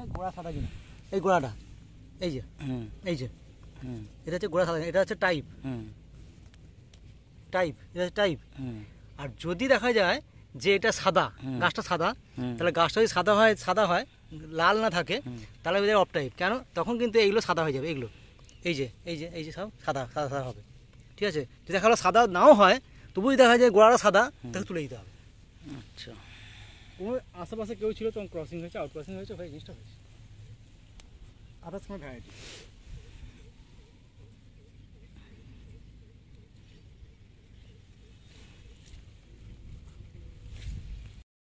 হবে গোড়া সাদা কিনা এই গোড়াটা এই যে হুম এই যে হুম এটা হচ্ছে গোড়া সাদা এটা হচ্ছে টাইপ হুম টাইপ এটা হচ্ছে টাইপ হুম আর যদি দেখা যায় যে এটা সাদা গাছটা সাদা তাহলে গাছটা যদি সাদা হয় সাদা হয় লাল না থাকে তাহলে এদের অফ টাইপ কেন তখন কিন্তু এইগুলো সাদা হয়ে যাবে এগুলো এই যে এই যে এই যে সব সাদা সাদা সাদা হবে ঠিক আছে যদি দেখা গেলো সাদা নাও হয় তবুই দেখা যায় গোড়াটা সাদা তাকে তুলে দিতে হবে আচ্ছা কোনো আশেপাশে কেউ ছিল তখন ক্রসিং হয়েছে আউট ক্রসিং হয়েছে হয়ে জিনিসটা হয়েছে আদার্স কোনো ভ্যারাইটি